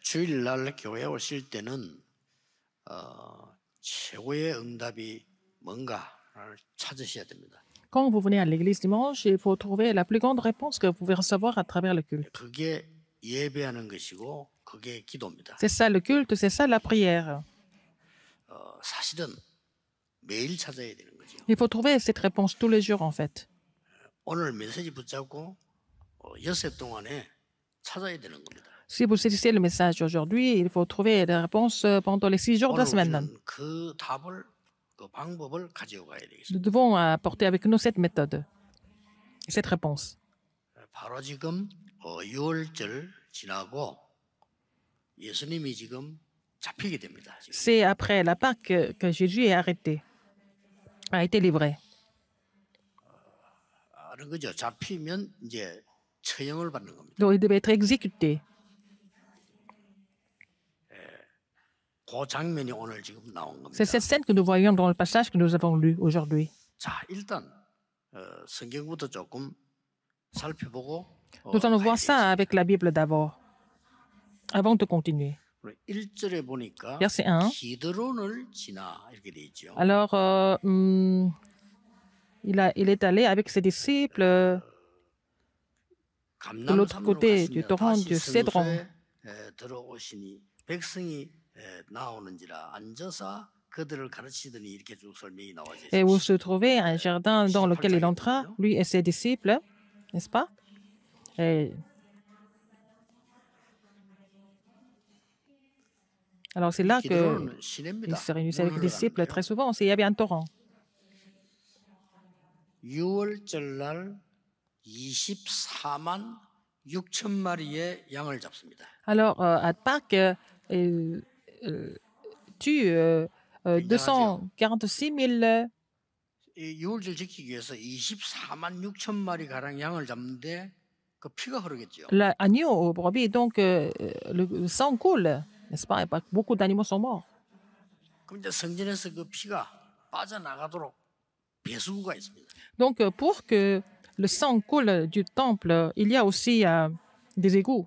주일날 교회 오실 때는 어, 최고의 응답이 뭔가를 찾으셔야 됩니다. Quand vous venez à l'église dimanche, il faut trouver la plus grande réponse que vous pouvez recevoir à travers le culte. 그게 예배하는 것이고 그게 기도입니다. C'est ça le culte, c'est ça la prière. 어, 사실은 매일 찾아야 되는 거죠. Il faut trouver cette réponse tous les jours en fait. 오늘 메시지 붙잡고 어, 엿새 동안에 찾아야 되는 겁니다. Si vous saisissez le message aujourd'hui, il faut trouver des réponses euh, pendant les six jours de la semaine. Nous devons euh, apporter avec nous cette méthode, cette réponse. C'est après la Pâque que Jésus est arrêté, a été livré. Donc il devait être exécuté. C'est cette scène que nous voyons dans le passage que nous avons lu aujourd'hui. Nous allons voir ça avec la Bible d'abord, avant de continuer. Verset 1. Alors, euh, hum, il, est allé avec ses disciples de l'autre côté du torrent du Cédron. Et où se trouvait un jardin dans lequel il entra, lui et ses disciples, n'est-ce pas Alors c'est là qu'il se réunissait avec les disciples très souvent, il y avait un torrent. Alors, euh, à Pâques, euh, tue 246 000 L'agneau au brebis, donc le, le sang coule, n'est-ce pas? beaucoup d'animaux sont morts. Donc, euh, pour que le sang coule du temple, il y a aussi euh, des égouts.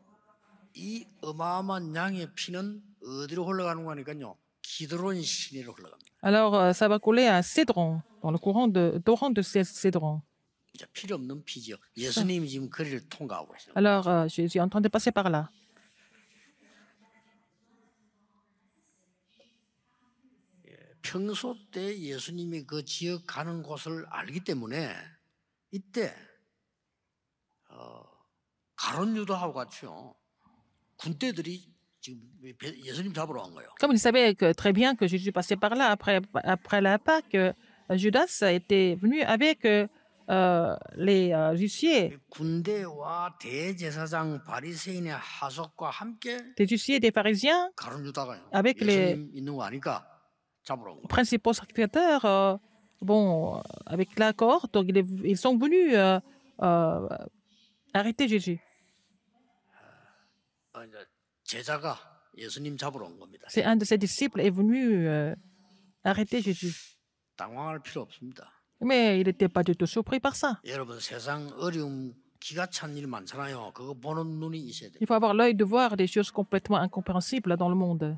Alors, ça va coller à Cédron, dans le courant de, torrent de Cédron. Alors, Jésus est en train de passer par là. 평소 때 예수님이 그 지역 가는 곳을 알기 때문에 이때 어, 가론 유도하고 같이요 군대들이 Comme ils savaient que, très bien que Jésus passait par là après, après la Pâque, euh, Judas était venu avec euh, euh, les euh, Des des pharisiens avec les principaux sacrificateurs, bon, avec l'accord, donc ils, sont venus arrêter Jésus. C'est un de ses disciples est venu euh, arrêter Jésus. Mais il n'était pas du tout surpris par ça. Il faut avoir l'œil de voir des choses complètement incompréhensibles dans le monde.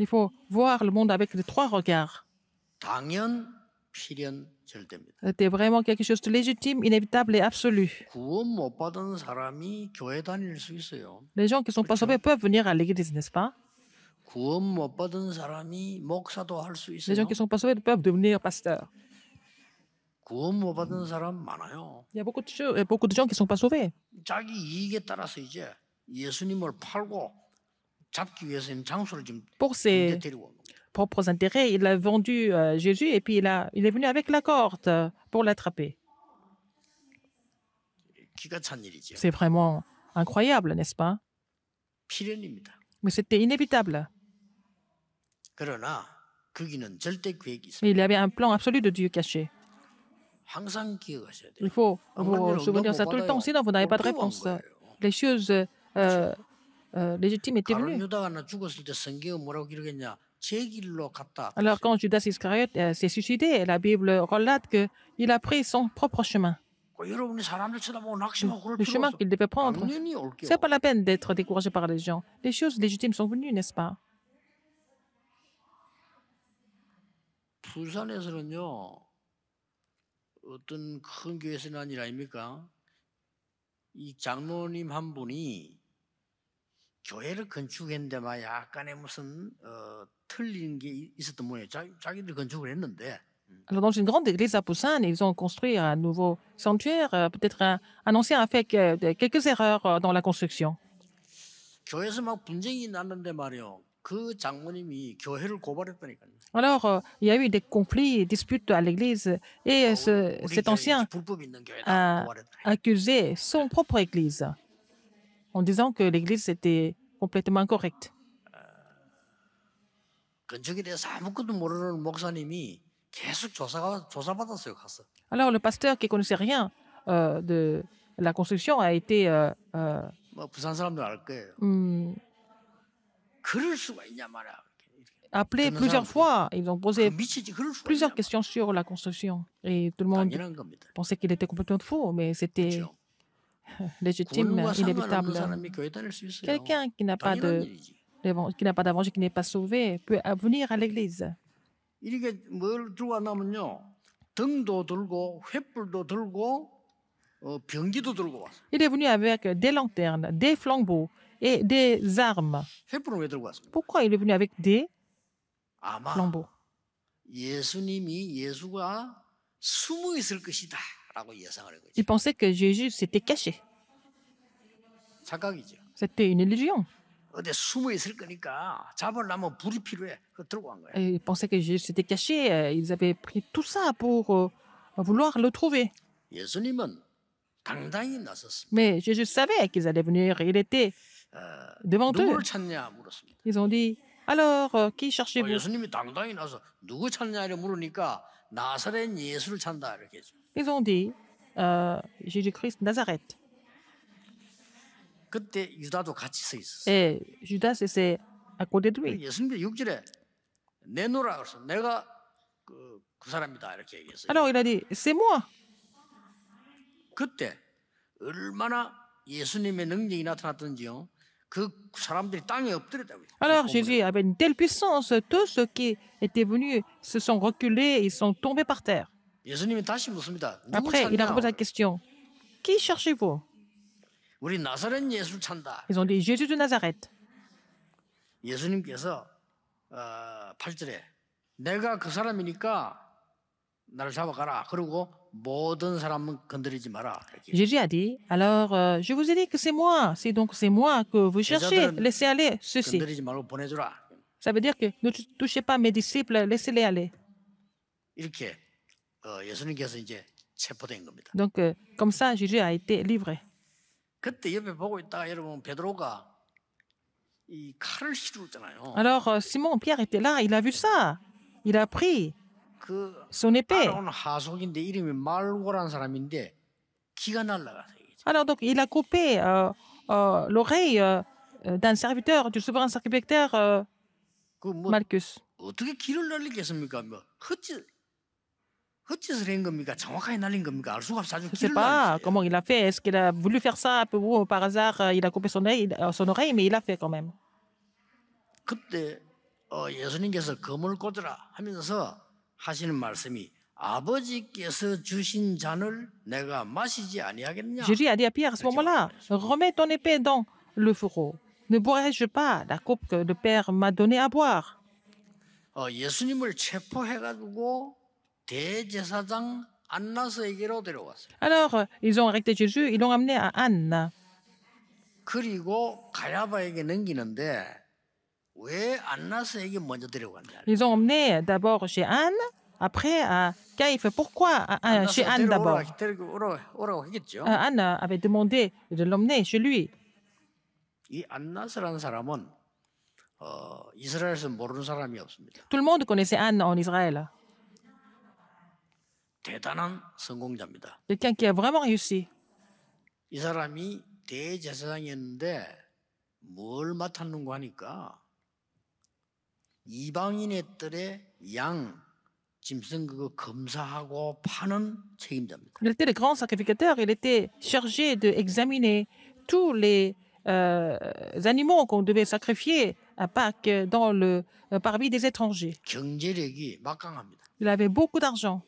Il faut voir le monde avec les trois regards. C'est euh, C'était vraiment quelque chose de légitime, inévitable et absolu. Les gens qui ne sont pas sauvés peuvent venir à l'église, n'est-ce pas? Les gens qui ne sont pas sauvés peuvent devenir pasteurs. Il y a beaucoup de, beaucoup de gens qui ne sont pas sauvés. Pour ces, propres intérêts. Il a vendu euh, Jésus et puis il, il est venu avec la corde euh, pour l'attraper. C'est vraiment incroyable, n'est-ce pas Mais c'était inévitable. il y avait un plan absolu de Dieu caché. Il faut vous souvenir ça tout le temps, sinon vous n'avez pas de réponse. Les choses euh, euh légitimes étaient venues. Alors quand Judas Iscariot euh, s'est suicidé, la Bible relate qu'il a pris son propre chemin. Le chemin qu'il devait prendre. Ce n'est pas la peine d'être découragé par les gens. Les choses légitimes sont venues, n'est-ce pas? Alors dans une grande église à Poussin, ils ont construit un nouveau sanctuaire. Euh, peut-être un, ancien a fait quelques erreurs euh, dans la construction. Alors, euh, il y a eu des conflits, disputes à l'église, et cet ancien a accusé son propre église en disant que l'Église était complètement incorrecte. Alors le pasteur qui connaissait rien euh, de la construction a été euh, euh, appelé plusieurs fois. Ils ont posé plusieurs questions sur la construction et tout le monde pensait qu'il était complètement faux, mais c'était légitime, euh, inévitable. Quelqu'un qui n'a pas de qui n'a pas qui n'est pas sauvé, peut euh, venir à l'Église. Il est venu avec des lanternes, des flambeaux et des armes. Pourquoi il est venu avec des flambeaux ils pensaient que Jésus s'était caché. C'était une illusion. Oh, ils pensaient que Jésus s'était caché. Euh, ils avaient pris tout ça pour euh, vouloir le trouver. Mais Jésus savait qu'ils allaient venir. Il était devant eux. Ils ont dit, alors, euh, qui cherchez-vous ils ont dit Jésus-Christ Nazareth. Et Judas était à côté de lui. Alors il a dit C'est moi. Alors Jésus avait une telle puissance, tous ceux qui étaient venus se sont reculés, ils sont tombés par terre. Après, il a posé la question Qui cherchez-vous Ils ont dit Jésus de Nazareth. Jésus a dit, alors euh, je vous ai dit que c'est moi, c'est donc c'est moi que vous cherchez, laissez aller ceci. Ça veut dire que ne touchez pas mes disciples, laissez-les aller. Donc, euh, comme ça, Jésus a été livré. Alors, euh, Simon, Pierre était là, il a vu ça. Il a pris son épée. Alors, donc, il a coupé euh, l'oreille d'un serviteur, du souverain sacrificateur Malchus. Je ne sais pas comment il a fait. Est-ce qu'il a voulu faire ça un peu ou par hasard euh, Il a coupé son oreille, euh, son oreille mais il l'a fait quand même. Jésus a dit à Pierre à ce moment-là, remets ton épée dans le fourreau. Ne boirai-je pas la coupe que le Père m'a donnée à boire? Alors, ils ont arrêté Jésus, ils l'ont amené à Anne. Ils ont emmené d'abord chez Anne, après à Caïphe. Pourquoi chez Anne d'abord euh, Anne avait demandé de l'emmener chez lui. Tout le monde connaissait Anne en Israël. 대단한 Quelqu'un qui a vraiment réussi. Il était le grand sacrificateur. Il était chargé de examiner tous les euh, animaux qu'on devait sacrifier à Pâques dans le euh, parvis des étrangers. Il avait beaucoup d'argent.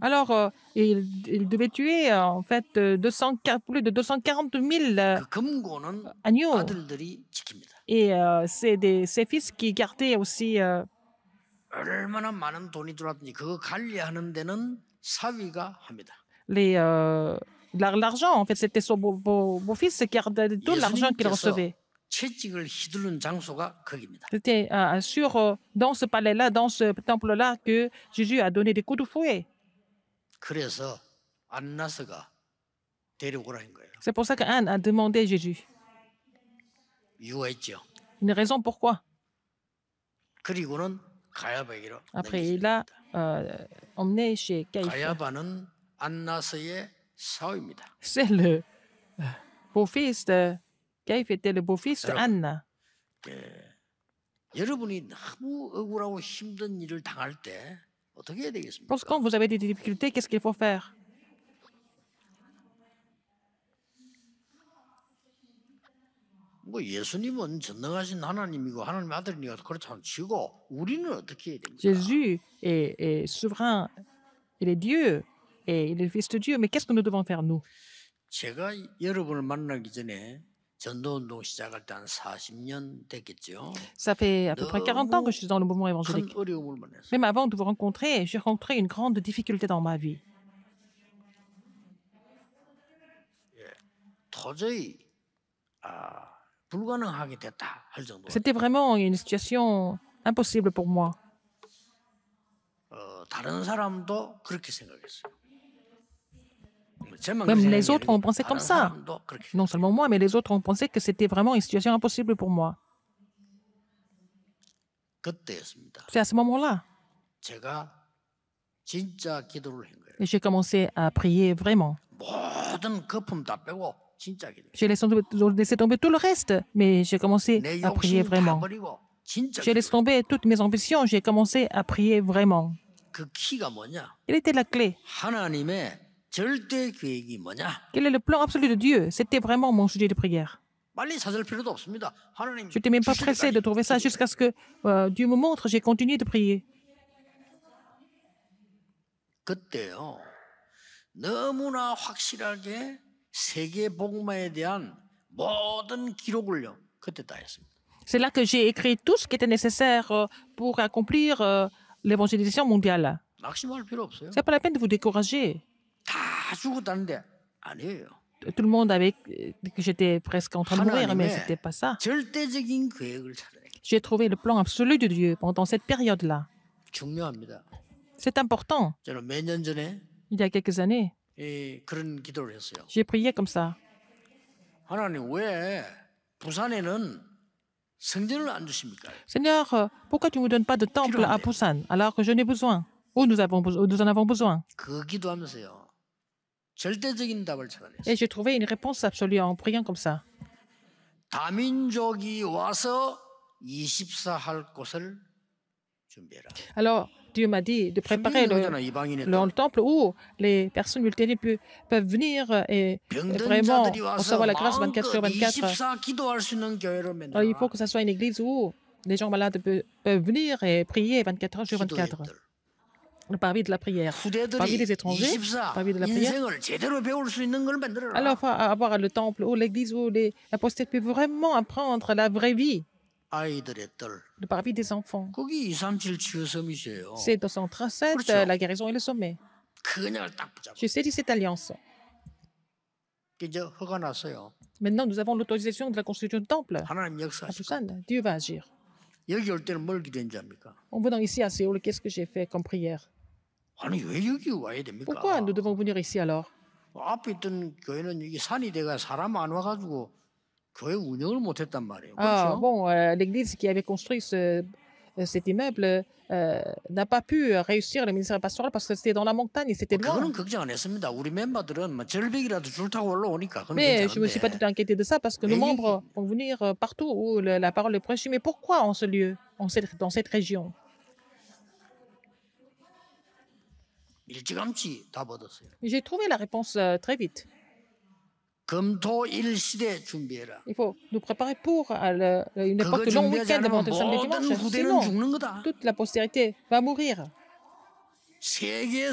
Alors, euh, il, devait tuer euh, en fait 200, euh, plus de 240 000 agneaux. Et c'est des, ses fils qui gardaient aussi. les, l'argent, en fait, c'était son beau-fils qui gardait tout l'argent qu'il recevait. C'était euh, sur, euh, dans ce palais-là, dans ce temple-là, que Jésus a donné des coups de fouet. C'est pour ça qu'Anne a demandé Jésus. Une raison pourquoi. Après, il a euh, emmené chez Caïphe. C'est le beau-fils de كيف التلبوفيست que Quand vous avez des difficultés, qu'est-ce qu'il faut faire Jésus est, est souverain, il est Dieu et il est le Fils de Dieu, mais qu'est-ce que nous devons faire nous ça fait à peu près 40 ans que je suis dans le mouvement évangélique. Même avant de vous rencontrer, j'ai rencontré une grande difficulté dans ma vie. C'était vraiment une situation impossible pour moi. Même les autres ont pensé comme ça. Non seulement moi, mais les autres ont pensé que c'était vraiment une situation impossible pour moi. C'est à ce moment-là. que j'ai commencé à prier vraiment. J'ai laissé tomber tout le reste, mais j'ai commencé à prier vraiment. J'ai laissé tomber toutes mes ambitions, j'ai commencé à prier vraiment. Quelle était la clé quel est le plan absolu de Dieu C'était vraiment mon sujet de prière. Je n'étais même pas pressé de trouver ça jusqu'à ce que euh, Dieu me montre. J'ai continué de prier. C'est là que j'ai écrit tout ce qui était nécessaire euh, pour accomplir euh, l'évangélisation mondiale. Ce n'est pas la peine de vous décourager. Tout le monde avait que j'étais presque en train de mourir, mais n'était pas ça. J'ai trouvé le plan absolu de Dieu pendant cette période-là. C'est important. Il y a quelques années, j'ai prié comme ça. Seigneur, euh, pourquoi tu ne me donnes pas de temple à Busan alors que je n'ai besoin, où nous en avons besoin et j'ai trouvé une réponse absolue en priant comme ça. Alors, Dieu m'a dit de préparer le, le, temple où les personnes ultérieures peuvent venir et vraiment recevoir la grâce 24 sur 24. il faut que ce soit une église où les gens malades peuvent venir et prier 24 heures sur 24 parmi de la prière, parmi des étrangers, parmi de la prière. Alors, faut avoir le temple ou l'église où les peut vraiment apprendre la vraie vie. Le parvis des enfants. Oh? C'est 237, la guérison et le sommet. J'ai saisi cette alliance. Hein. Maintenant, nous avons l'autorisation de la construction du temple. Ah Dieu va agir. On venant ici à Séoul, qu'est-ce que j'ai fait comme prière pourquoi nous devons venir ici alors ah, bon, euh, l'église qui avait construit euh, cet immeuble euh, n'a pas pu réussir le ministère pastoral parce que c'était dans la montagne et c'était loin. Mais je ne me suis pas tout inquiété de ça parce que nos membres vont venir partout où la parole est prêchée. Mais pourquoi en ce lieu, dans cette région J'ai trouvé la réponse euh, très vite. Il faut nous préparer pour euh, le, une époque long week-end avant le samedi dimanche. Sinon, toute la postérité va mourir. Il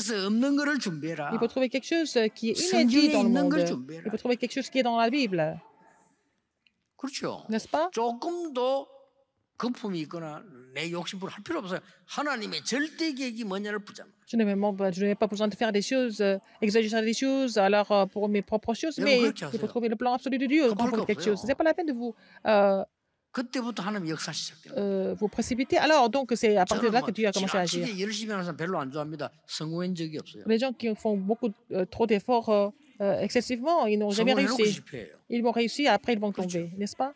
faut trouver quelque chose qui est inédit dans le monde. Il faut trouver quelque chose qui est dans la Bible. N'est-ce pas? Je n'ai pas, besoin de faire des choses, exagérer des choses, alors pour mes propres choses, mais il faut trouver le plan absolu de Dieu pour quelque C'est pas la peine de vous vous précipiter. Alors, donc, c'est à partir de là que Dieu a commencé à agir. Les gens qui font beaucoup trop d'efforts excessivement, ils n'ont jamais réussi. Ils vont réussir, après ils vont tomber, n'est-ce pas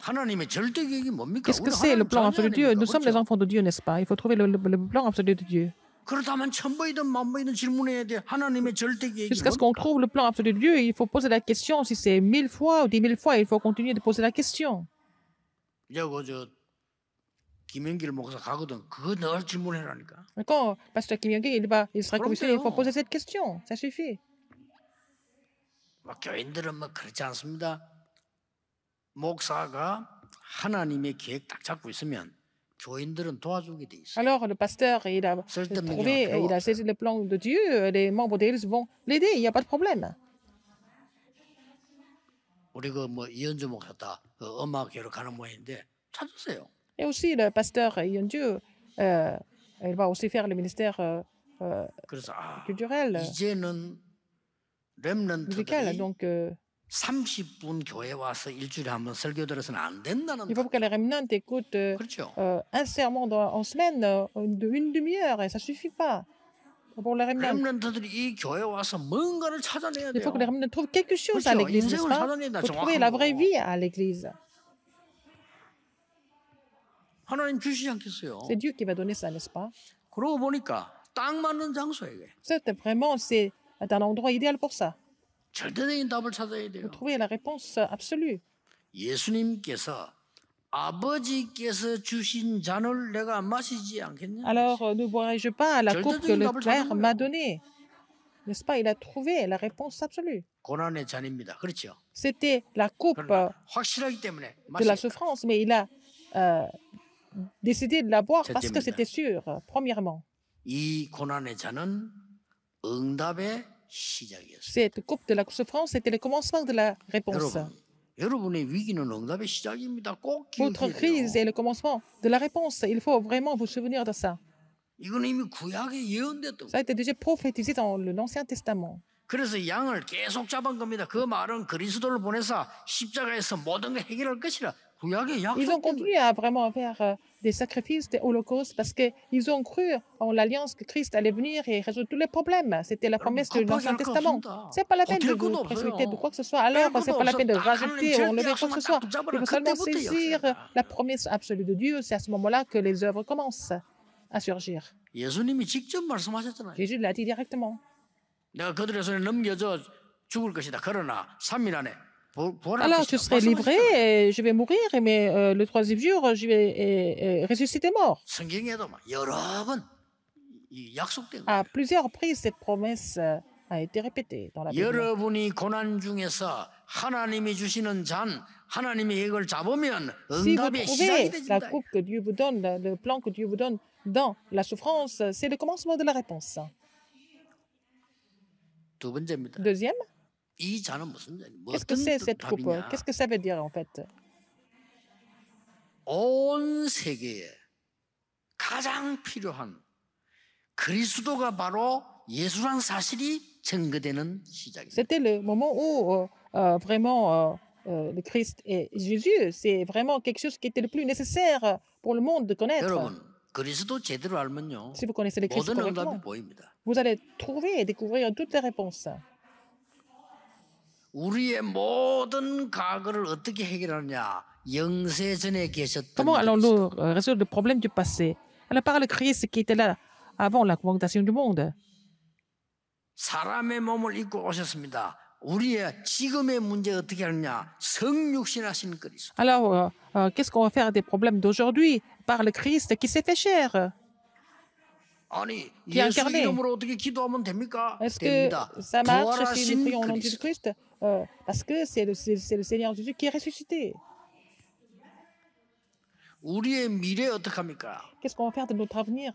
Qu'est-ce que c'est le plan absolu de Dieu Nous sommes les enfants de Dieu, n'est-ce pas Il faut trouver le, plan absolu de Dieu. Jusqu'à ce qu'on trouve le plan absolu de Dieu, il faut poser la question. Si c'est mille fois ou dix mille fois, il faut continuer de poser la question. D'accord, pasteur Kim young il, il sera commissionné, il faut poser cette question. Ça suffit. Alors le pasteur, il a trouvé, il a saisi le plan de Dieu, les membres d'Église vont l'aider, il n'y a pas de problème. Et aussi le pasteur Yeonju, euh, il va aussi faire le ministère euh, euh, culturel, donc... Il faut que les remnants écoutent euh, euh, un serment en semaine, d'une euh, de demi-heure, et ça ne suffit pas. Pour les réminants. Il faut que les remnants trouvent quelque chose à l'église, faut trouver la vraie vie à l'église. C'est Dieu qui va donner ça, n'est-ce pas? C'est vraiment c'est un endroit idéal pour ça. Vous trouvez la réponse absolue. Alors ne boirai-je pas la coupe que le Père m'a donnée N'est-ce pas Il a trouvé la réponse absolue. C'était la coupe euh, de la souffrance, mais il a euh, décidé de la boire parce que c'était sûr, euh, premièrement. Cette coupe de la souffrance était le commencement de la réponse. Votre crise est le commencement de la réponse. Il faut vraiment vous souvenir de ça. Ça a été déjà prophétisé dans l'Ancien Testament. Ils ont continué à vraiment faire des sacrifices, des holocaustes, parce qu'ils ont cru en l'alliance que Christ allait venir et résoudre tous les problèmes. C'était la promesse de l'Ancien Testament. Ce n'est pas la peine de vous précipiter de quoi que ce soit. Alors, ce n'est pas la peine de rajouter, ou enlever quoi que ce soit. Il faut seulement saisir la promesse absolue de Dieu. C'est à ce moment-là que les œuvres commencent à surgir. Jésus l'a dit directement. Alors, je serai livré, et je vais mourir, mais euh, le troisième jour, je vais ressusciter mort. À plusieurs reprises, cette promesse euh, a été répétée dans la Bible. Si vous la coupe que Dieu vous donne, le plan que Dieu vous donne dans la souffrance, c'est le commencement de la réponse. Deuxième. Qu'est-ce que c'est cette coupe Qu'est-ce que ça veut dire en fait C'était le moment où euh, euh, vraiment euh, le Christ et Jésus, c'est vraiment quelque chose qui était le plus nécessaire pour le monde de connaître. si vous connaissez le Christ vous allez trouver et découvrir toutes les réponses. Comment allons-nous euh, résoudre le problème du passé Alors, par le Christ qui était là avant la confrontation du monde. Alors, euh, euh, qu'est-ce qu'on va faire des problèmes d'aujourd'hui par le Christ qui fait cher qui est incarné Est-ce que ça marche si nous prions au nom du Christ euh, parce que c'est le, le, Seigneur Jésus qui est ressuscité. Qu'est-ce qu'on va faire de notre avenir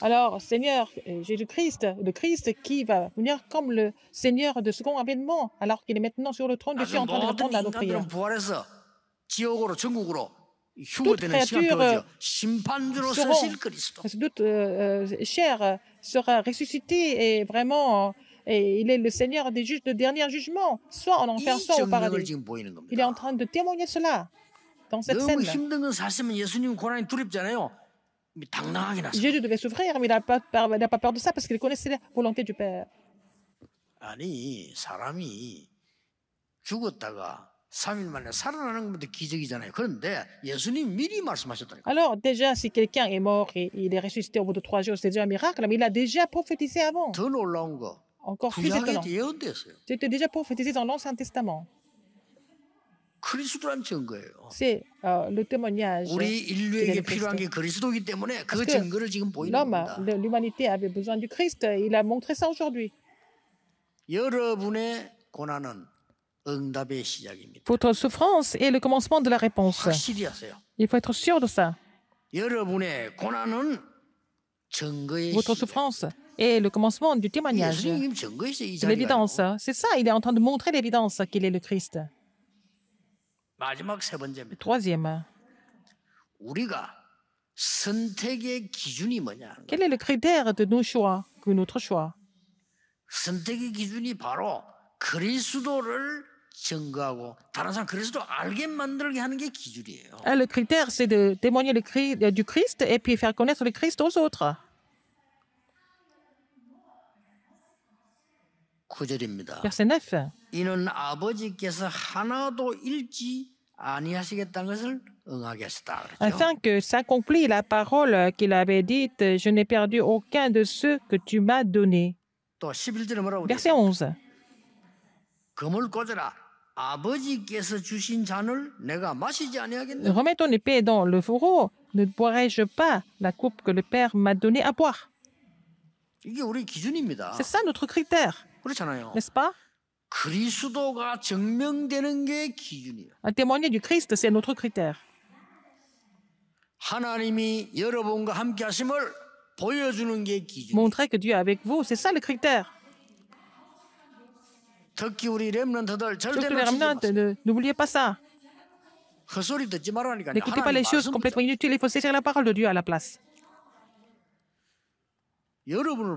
alors, Seigneur euh, Jésus-Christ, le Christ qui va venir comme le Seigneur de second avènement, alors qu'il est maintenant sur le trône, de suis en train de répondre à nos prières toute créature euh, euh, seront, doute, euh, euh chère sera ressuscitée et vraiment et il est le Seigneur des juges, de dernier jugement, soit en enfer, soit au paradis. Il est en train de témoigner cela dans cette scène. Jésus devait souffrir, mais il n'a pas, peur de ça parce qu'il connaissait la volonté du Père. Alors déjà si quelqu'un est mort et il est ressuscité au bout de trois jours, c'est déjà un miracle, mais il a déjà prophétisé avant. Encore plus C'était déjà prophétisé dans l'Ancien Testament. C'est euh, le témoignage. L'homme, L'humanité avait besoin du Christ, il a montré ça aujourd'hui. Votre souffrance est le commencement de la réponse. Il faut être sûr de ça. Votre souffrance est le commencement du témoignage, l'évidence. C'est ça, il est en train de montrer l'évidence qu'il est le Christ. troisième. Quel est le critère de nos choix, que notre choix? Ah, le critère, c'est de témoigner euh, du Christ et puis faire connaître le Christ aux autres. Verset 9. Afin que s'accomplisse la parole qu'il avait dite, je n'ai perdu aucun de ceux que tu m'as donnés. Verset 11. Remets ton épée dans le fourreau. Ne boirai-je pas la coupe que le Père m'a donnée à boire C'est ça notre critère, n'est-ce pas un témoigner du Christ, c'est notre critère. Montrer que Dieu est avec vous, c'est ça le critère. Surtout les n'oubliez pas ça. N'écoutez pas les choses complètement inutiles, il faut saisir la parole de Dieu à la place. En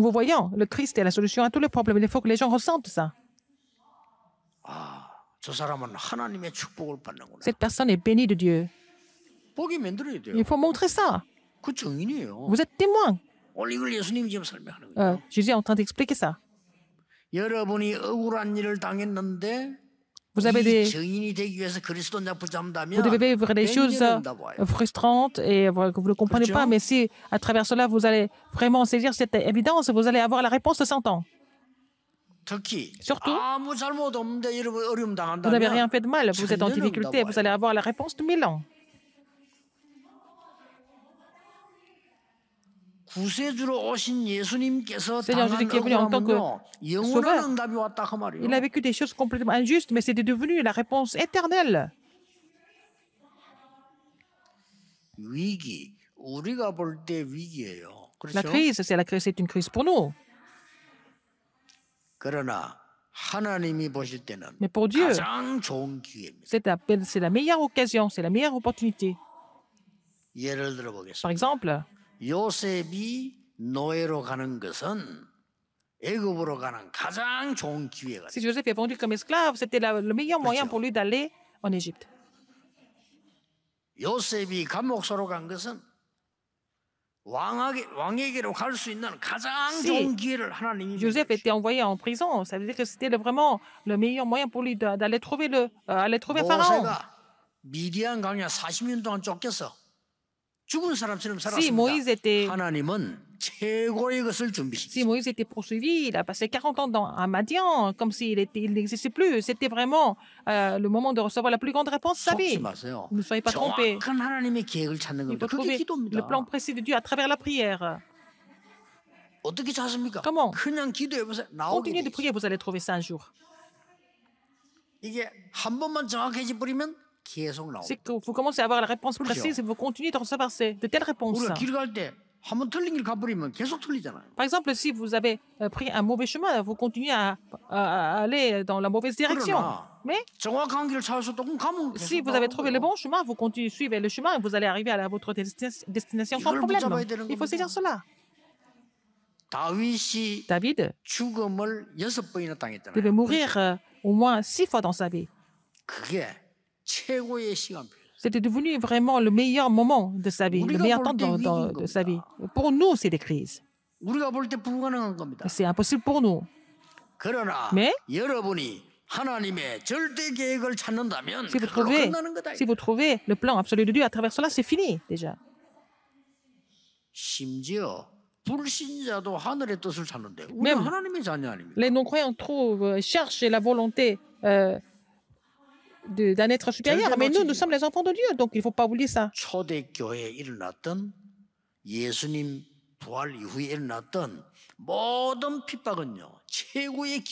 vous voyant, le Christ est la solution à tous les problèmes. Il faut que les gens ressentent ça. Cette personne est bénie de Dieu. Il faut montrer ça. Vous êtes témoin. Jésus est en train d'expliquer ça. Vous avez des... des choses euh, frustrantes et euh, que vous ne comprenez pas, mais si à travers cela vous allez vraiment saisir cette évidence, vous allez avoir la réponse de 100 ans. Surtout, vous n'avez rien fait de mal, vous êtes en difficulté, vous allez avoir la réponse de 1000 ans. Seigneur jésus est en tant que Il a vécu des choses complètement injustes, mais c'était devenu la réponse éternelle. La crise, c'est la crise, c'est une crise pour nous. Mais pour Dieu, c'est la, la meilleure occasion, c'est la meilleure opportunité. Par exemple, 요셉이 노예로 가는 것은 애굽으로 가는 가장 좋은 기회가. Si Joseph est vendu comme esclave, c'était le meilleur moyen pour lui d'aller en Égypte. 요셉이 감옥소로 간 것은 왕에게, 왕에게로 갈 수 있는 가장 좋은 기회를 하나님이 Joseph était envoyé en prison, ça veut dire que c'était vraiment le meilleur moyen pour lui d'aller trouver le aller trouver Pharaon. 모세가 미디안 강야 40년 동안 쫓겨서 Si Moïse était si Moïse était poursuivi, il a passé 40 ans dans un Madian, comme s'il il n'existait plus. C'était vraiment euh, le moment de recevoir la plus grande réponse de sa vie. Ne soyez pas trompés. Il faut trouver le plan précis de Dieu à travers la prière. Comment Continuez de prier, vous allez trouver ça un jour que vous commencez à avoir la réponse précise et vous continuez d'en savoir de telles réponses. Ah, Par exemple, si vous avez euh, pris un mauvais chemin, vous continuez à, à aller dans la mauvaise direction. Mais si vous avez trouvé le bon chemin, vous continuez à suivre le chemin et vous allez arriver à votre destination sans problème. Il faut saisir cela. David devait mourir euh, au moins six fois dans sa vie. C'était devenu vraiment le meilleur moment de sa vie, le meilleur temps de, sa vie. Pour nous, c'est des crises. C'est impossible pour nous. Mais si vous, trouvez, le plan absolu de Dieu à travers cela, c'est fini déjà. Même les non-croyants trouvent, euh, cherchent la volonté euh, d'un être supérieur. Mais nous, nous sommes les enfants de Dieu, donc il ne faut pas oublier ça.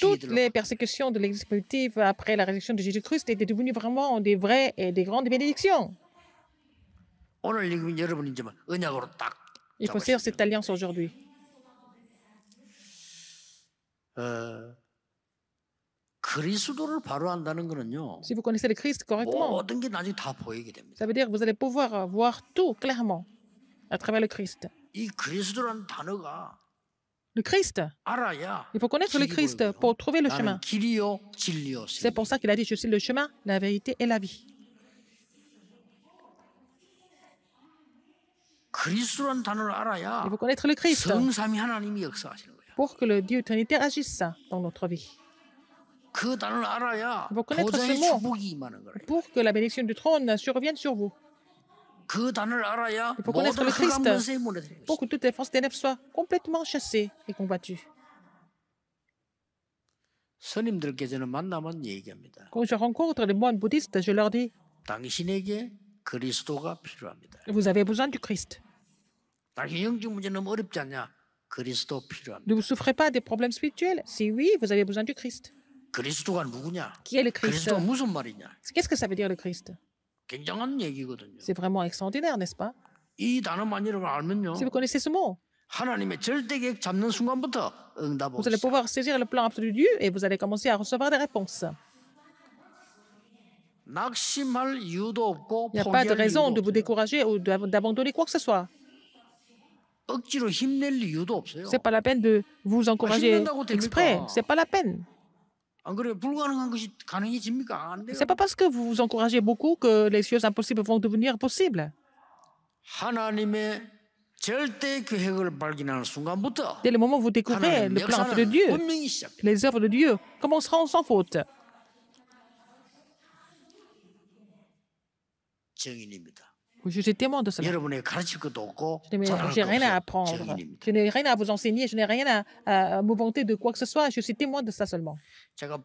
Toutes les persécutions de l'Église après la résurrection de Jésus-Christ étaient devenues vraiment des vraies et des grandes bénédictions. Il faut faire cette alliance aujourd'hui. Si vous connaissez le Christ correctement, Ça veut dire que vous allez pouvoir voir tout clairement à travers le Christ. le Christ. Il faut connaître le Christ pour trouver le chemin. C'est pour ça qu'il a dit, je suis le chemin, la vérité et la vie. Il faut connaître le Christ pour que le Dieu Trinitaire agisse dans notre vie. Vous connaître ce mot pour que la bénédiction du trône survienne sur vous. Il faut connaître le Christ pour que toutes les forces nefs soient complètement chassées et combattues. Quand je rencontre les moines bouddhistes, je leur dis Vous avez besoin du Christ. Ne vous souffrez pas des problèmes spirituels. Si oui, vous avez besoin du Christ. Qui est le Christ Qu'est-ce que ça veut dire le Christ C'est vraiment extraordinaire, n'est-ce pas Si vous connaissez ce mot, vous allez pouvoir saisir le plan absolu de Dieu et vous allez commencer à recevoir des réponses. Il n'y a pas de raison de vous décourager ou d'abandonner quoi que ce soit. Ce n'est pas la peine de vous encourager exprès. Ce n'est pas la peine. C'est pas parce que vous vous encouragez beaucoup que les choses impossibles vont devenir possibles. Dès le moment où vous découvrez le plan de Dieu, les œuvres de Dieu commenceront sans faute. Je suis témoin de cela. Je n'ai rien à apprendre. Je n'ai rien à vous enseigner. Je n'ai rien à, me vanter de quoi que ce soit. Je suis témoin de ça seulement. c'était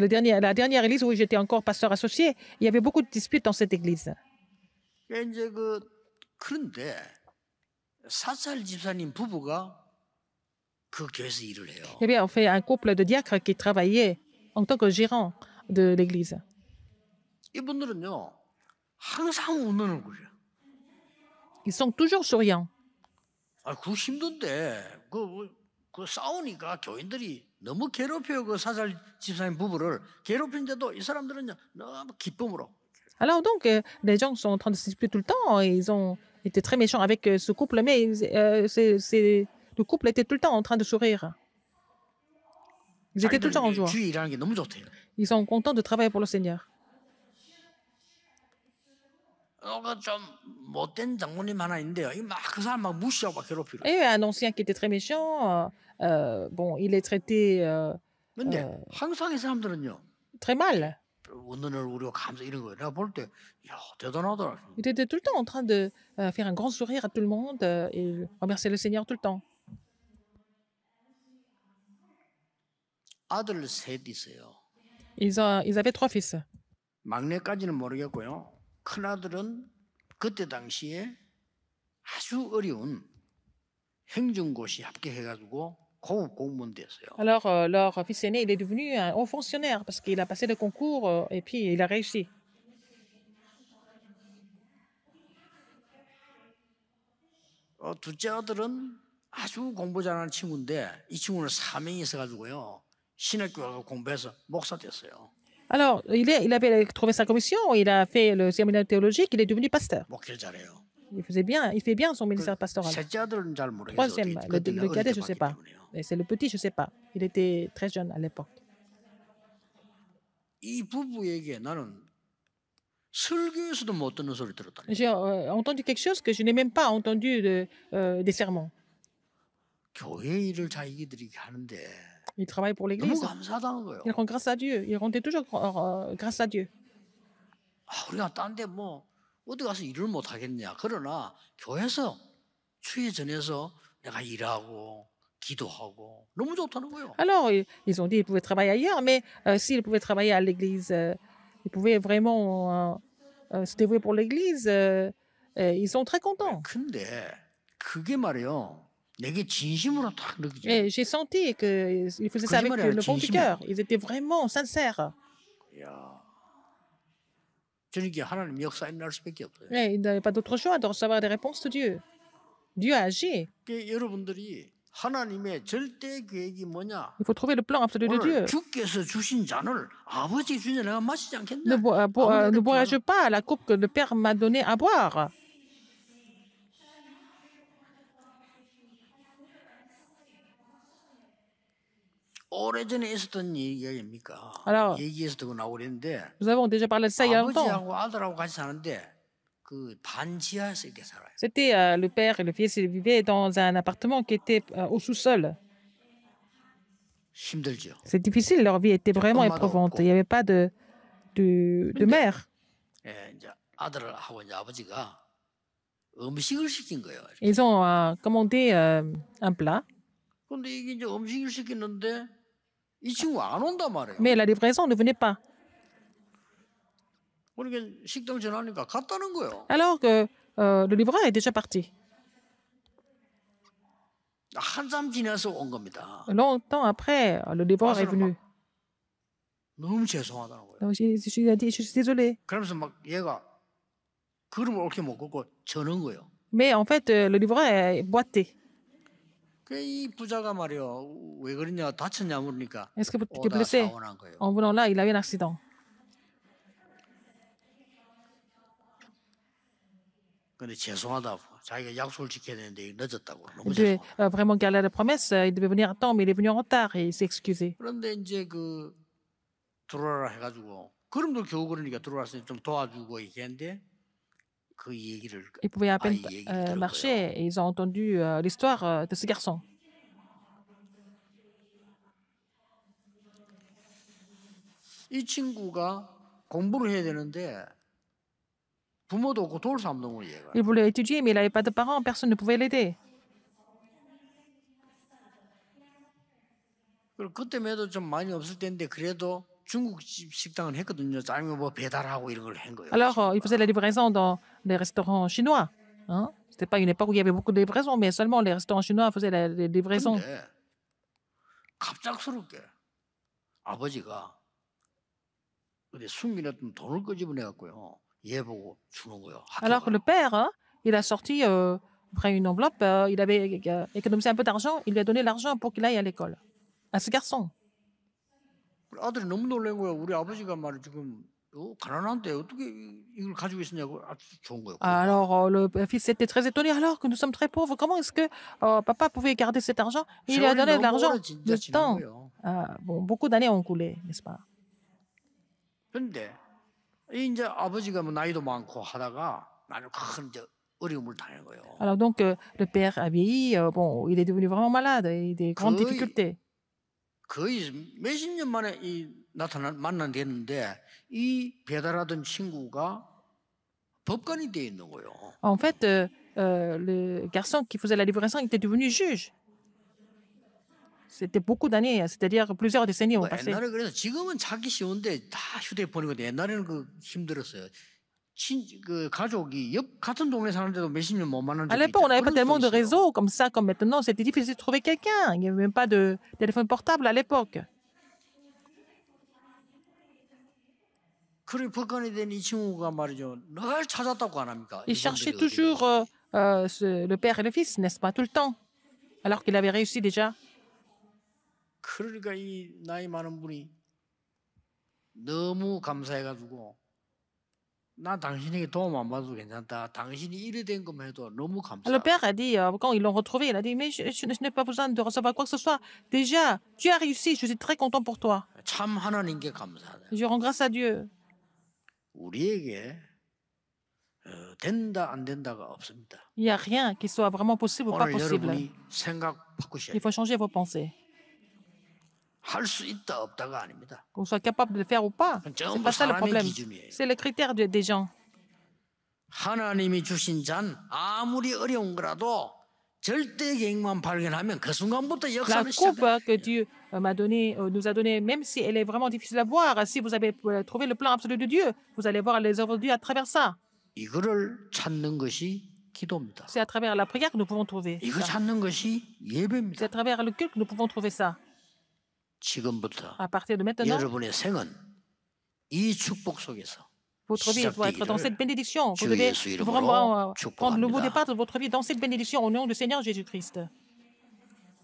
la dernière église où j'étais encore pasteur associé, il y avait beaucoup de disputes dans cette église. 집사님 부부가 eh bien, on fait un couple de diacres qui travaillaient en tant que gérant de l'église. Ils sont toujours souriants. Alors donc, euh, les gens sont en train de se disputer tout le temps. Ils ont été très méchants avec euh, ce couple, mais euh, c'est le couple était tout le temps en train de sourire. Ils étaient tout le temps en joie. Ils sont contents de travailler pour le Seigneur. Et un ancien qui était très méchant, euh, euh, bon, il est traité euh, très mal. Il était tout le temps en train de faire un grand sourire à tout le monde et remercier le Seigneur tout le temps. 아들 셋 있어요. Ils, ont, ils avaient trois fils. 막내까지는 모르겠고요. 큰 아들은 그때 당시에 아주 어려운 행정고시 합격해가지고 고급 공무원 됐어요. Alors euh, leur fils aîné, il est devenu un haut fonctionnaire parce qu'il a passé le concours euh, et puis il a réussi. 어, 둘째 아들은 아주 공부 잘하는 친구인데 이 친구는 사명이 있어가지고요. Alors, il, est, il avait trouvé sa commission, il a fait le séminaire théologique, il est devenu pasteur. Il faisait bien, il fait bien son ministère pastoral. Troisième, le, cadet, je ne sais pas. c'est le petit, je ne sais pas. Il était très jeune à l'époque. J'ai euh, entendu quelque chose que je n'ai même pas entendu de, euh, des sermons. Ils travaillent pour l'Église. Ils rendent grâce à Dieu. Ils rendent toujours euh, grâce à Dieu. Alors ils ont dit qu'ils pouvaient travailler ailleurs, mais euh, s'ils pouvaient travailler à l'église, euh, ils pouvaient vraiment se dévouer pour l'église. ils sont très contents. 근데 그게 et j'ai senti qu'ils faisaient ça avec le bon du cœur. Ils étaient vraiment sincères. Et ils n'avaient pas d'autre choix de recevoir des réponses de Dieu. Dieu a agi. Il faut trouver le plan absolu de Dieu. Ne, voyage pas à pas la coupe que le Père m'a donnée à boire Alors, nous avons déjà parlé de ça il y a longtemps. C'était euh, le père et le fils, ils vivaient dans un appartement qui était euh, au sous-sol. C'est difficile, leur vie était vraiment éprouvante. Il n'y avait pas de, de, mère. Ils ont euh, commandé un plat. Mais la livraison ne venait pas. Alors que euh, le livreur est déjà parti. Longtemps après, le livreur est venu. je, suis désolé. Mais en fait, euh, le livreur est boité. Est-ce que vous êtes blessé en venant là Il a eu un accident. Il devait vraiment garder la promesse. Euh, il devait venir à temps, mais il est venu en retard et il s'est excusé. Ils pouvaient à peine euh, marcher et ils ont entendu euh, l'histoire euh, de ce garçon. Il voulait étudier, mais il n'avait pas de parents, personne ne pouvait l'aider. Alors, il faisait la livraison dans les restaurants chinois. Hein? n'était pas une époque où il y avait beaucoup de livraisons, mais seulement les restaurants chinois faisaient la, les livraisons. Alors le père, hein, il a sorti euh, une enveloppe, euh, il avait économisé un peu d'argent, il lui a donné l'argent pour qu'il aille à l'école, à ce garçon. Alors euh, le fils était très étonné. Alors que nous sommes très pauvres, comment est-ce que euh, papa pouvait garder cet argent Il a donné de l'argent de temps. bon, beaucoup d'années ont coulé, n'est-ce pas alors donc euh, le père a vieilli, bon, il est devenu vraiment malade, il a des grandes difficultés. En fait, euh, euh, le garçon qui faisait la livraison était devenu juge. C'était beaucoup d'années, c'est-à-dire plusieurs décennies ont passé. À l'époque, on n'avait pas tellement de réseaux comme ça comme maintenant. C'était difficile de trouver quelqu'un. Il n'y avait même pas de téléphone portable à l'époque. Il cherchait toujours le Père et le Fils, n'est-ce pas, tout le temps, alors qu'il avait réussi déjà. Le père a dit, quand ils l'ont retrouvé, il a dit, mais je, je n'ai pas besoin de recevoir quoi que ce soit. Déjà, tu as réussi, je suis très content pour toi. Je rends grâce à Dieu. Il n'y a rien qui soit vraiment possible ou pas possible. Il faut changer vos pensées. Qu'on soit capable de faire ou pas. C'est pas ça le problème. C'est le critère des gens. 하나님이 주신 잔 아무리 어려운 거라도 la coupe que Dieu euh, m'a donné euh, nous a donnée, même si elle est vraiment difficile à voir, si vous avez euh, trouvé le plan absolu de Dieu, vous allez voir les œuvres de Dieu à travers ça. C'est à travers la prière que nous pouvons trouver. C'est à travers le culte que nous pouvons trouver ça. À partir de maintenant, votre vie doit être dans cette bénédiction. Vous devez vraiment euh, prendre le nouveau départ de votre vie dans cette bénédiction au nom du Seigneur Jésus-Christ.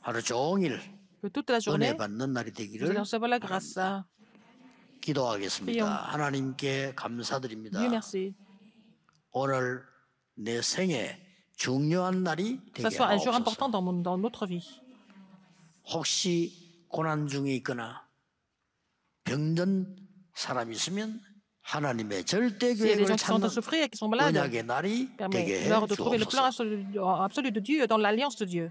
Que toute la journée, vous allez la grâce. 기도하겠습니다. 병든 사람 있으면 il y a des gens qui sont en souffrir et qui sont malades, permet-leur de trouver le plan absolu, absolu de Dieu dans l'alliance de Dieu.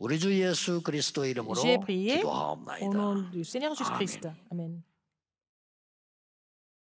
J'ai prié au nom du Seigneur Jésus-Christ. Amen.